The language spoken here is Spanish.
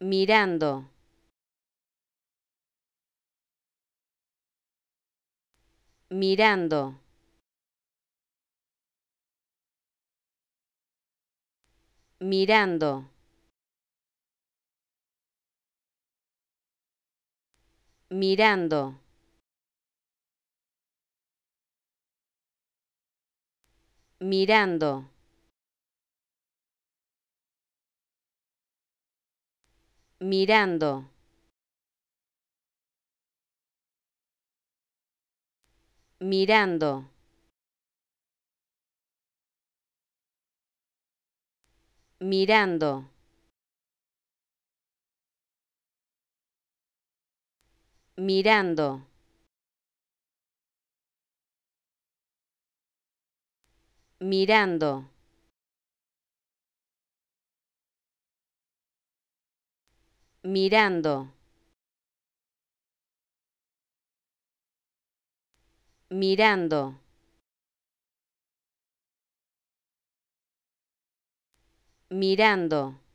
mirando. Mirando. Mirando. Mirando. Mirando. mirando. Mirando. Mirando. Mirando. Mirando. mirando, mirando, mirando.